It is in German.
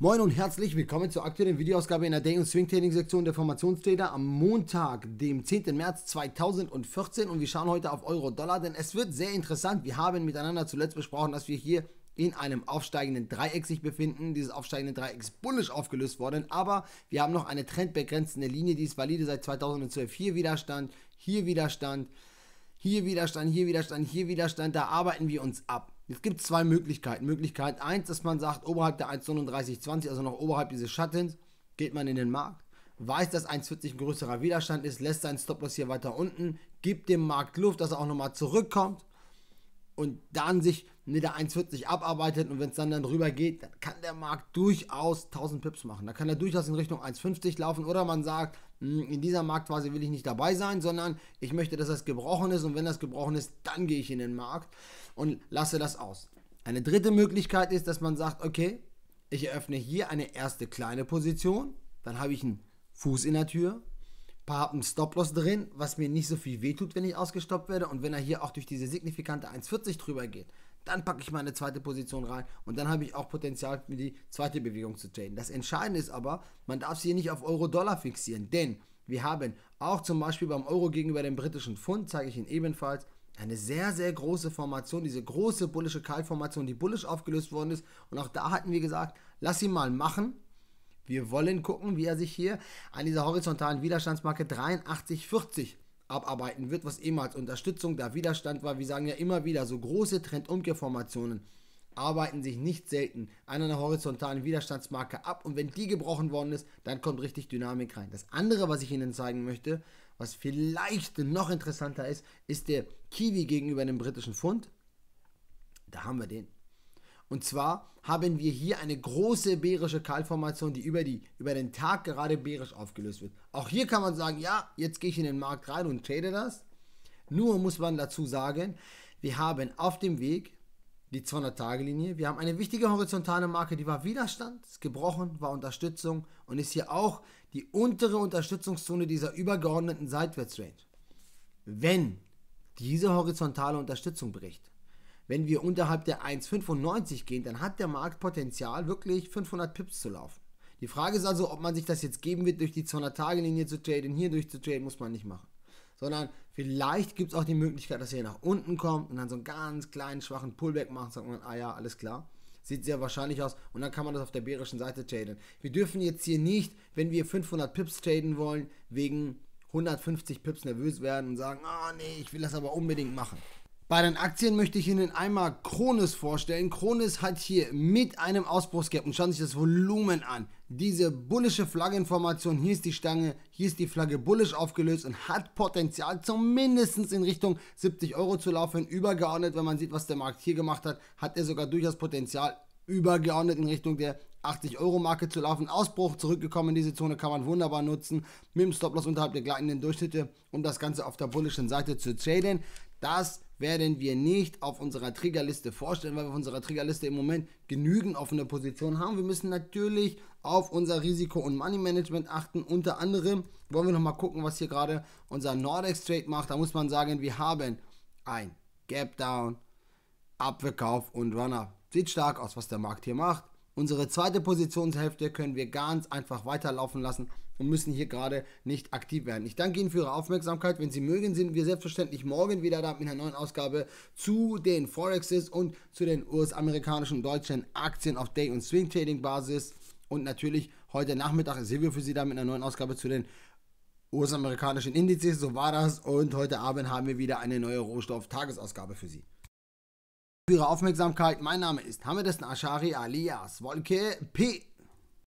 Moin und herzlich willkommen zur aktuellen Videoausgabe in der Day- und swing training sektion der Formationstrainer am Montag, dem 10. März 2014 und wir schauen heute auf Euro-Dollar, denn es wird sehr interessant. Wir haben miteinander zuletzt besprochen, dass wir hier in einem aufsteigenden Dreieck sich befinden. Dieses aufsteigende Dreieck ist bullisch aufgelöst worden, aber wir haben noch eine trendbegrenzende Linie, die ist valide seit 2012. Hier Widerstand, hier Widerstand, hier Widerstand, hier Widerstand, hier Widerstand, da arbeiten wir uns ab. Es gibt zwei Möglichkeiten. Möglichkeit 1, dass man sagt, oberhalb der 1,3920, also noch oberhalb dieses Schattens, geht man in den Markt, weiß, dass 1,40 ein größerer Widerstand ist, lässt seinen Stop-Loss hier weiter unten, gibt dem Markt Luft, dass er auch nochmal zurückkommt und dann sich mit der 1,40 abarbeitet und wenn es dann, dann drüber geht, dann kann der Markt durchaus 1000 Pips machen. Da kann er durchaus in Richtung 1,50 laufen oder man sagt, hm, in dieser Marktphase will ich nicht dabei sein, sondern ich möchte, dass das gebrochen ist und wenn das gebrochen ist, dann gehe ich in den Markt und lasse das aus. Eine dritte Möglichkeit ist, dass man sagt, okay, ich eröffne hier eine erste kleine Position, dann habe ich einen Fuß in der Tür, paar einen Stop-Loss drin, was mir nicht so viel wehtut, wenn ich ausgestoppt werde. Und wenn er hier auch durch diese signifikante 1,40 drüber geht, dann packe ich meine zweite Position rein und dann habe ich auch Potenzial, mir die zweite Bewegung zu traden. Das Entscheidende ist aber, man darf sie hier nicht auf Euro-Dollar fixieren, denn wir haben auch zum Beispiel beim Euro gegenüber dem britischen Pfund, zeige ich Ihnen ebenfalls, eine sehr, sehr große Formation, diese große bullische Kaltformation, die bullisch aufgelöst worden ist. Und auch da hatten wir gesagt, lass sie mal machen, wir wollen gucken, wie er sich hier an dieser horizontalen Widerstandsmarke 83,40 abarbeiten wird, was eben als Unterstützung da Widerstand war. Wir sagen ja immer wieder, so große Trendumkehrformationen arbeiten sich nicht selten an einer horizontalen Widerstandsmarke ab und wenn die gebrochen worden ist, dann kommt richtig Dynamik rein. Das andere, was ich Ihnen zeigen möchte, was vielleicht noch interessanter ist, ist der Kiwi gegenüber dem britischen Pfund. Da haben wir den. Und zwar haben wir hier eine große bärische Kalkformation, die über, die über den Tag gerade bärisch aufgelöst wird. Auch hier kann man sagen, ja, jetzt gehe ich in den Markt rein und trade das. Nur muss man dazu sagen, wir haben auf dem Weg die 200-Tage-Linie. Wir haben eine wichtige horizontale Marke, die war Widerstand, ist gebrochen, war Unterstützung und ist hier auch die untere Unterstützungszone dieser übergeordneten Seitwärtsrange. Wenn diese horizontale Unterstützung bricht, wenn wir unterhalb der 1,95 gehen, dann hat der Markt Potenzial, wirklich 500 Pips zu laufen. Die Frage ist also, ob man sich das jetzt geben wird, durch die 200-Tage-Linie zu traden, hier durch zu traden, muss man nicht machen. Sondern vielleicht gibt es auch die Möglichkeit, dass ihr nach unten kommt und dann so einen ganz kleinen, schwachen Pullback macht sagt man, ah ja, alles klar. Sieht sehr wahrscheinlich aus und dann kann man das auf der bärischen Seite traden. Wir dürfen jetzt hier nicht, wenn wir 500 Pips traden wollen, wegen 150 Pips nervös werden und sagen, ah oh, nee, ich will das aber unbedingt machen. Bei den Aktien möchte ich Ihnen einmal Kronis vorstellen. Kronis hat hier mit einem Ausbruch und schauen Sie sich das Volumen an. Diese bullische Flagginformation, hier ist die Stange, hier ist die Flagge bullisch aufgelöst und hat Potenzial zumindest in Richtung 70 Euro zu laufen. Übergeordnet, wenn man sieht, was der Markt hier gemacht hat, hat er sogar durchaus Potenzial übergeordnet in Richtung der 80 Euro Marke zu laufen. Ausbruch zurückgekommen in diese Zone kann man wunderbar nutzen mit dem Stoploss unterhalb der gleitenden Durchschnitte, um das Ganze auf der bullischen Seite zu traden. Das werden wir nicht auf unserer Triggerliste vorstellen, weil wir auf unserer Triggerliste im Moment genügend offene Positionen haben. Wir müssen natürlich auf unser Risiko- und Money-Management achten. Unter anderem wollen wir nochmal gucken, was hier gerade unser Nordex-Trade macht. Da muss man sagen, wir haben ein Gap-Down, Abverkauf und Run-Up. Sieht stark aus, was der Markt hier macht. Unsere zweite Positionshälfte können wir ganz einfach weiterlaufen lassen und müssen hier gerade nicht aktiv werden. Ich danke Ihnen für Ihre Aufmerksamkeit. Wenn Sie mögen, sind wir selbstverständlich morgen wieder da mit einer neuen Ausgabe zu den Forexes und zu den US-amerikanischen und deutschen Aktien auf Day- und Swing-Trading-Basis. Und natürlich heute Nachmittag sind wir für Sie da mit einer neuen Ausgabe zu den US-amerikanischen Indizes. So war das. Und heute Abend haben wir wieder eine neue Rohstoff-Tagesausgabe für Sie. Für Ihre Aufmerksamkeit, mein Name ist Hamedessen Ashari alias Wolke P.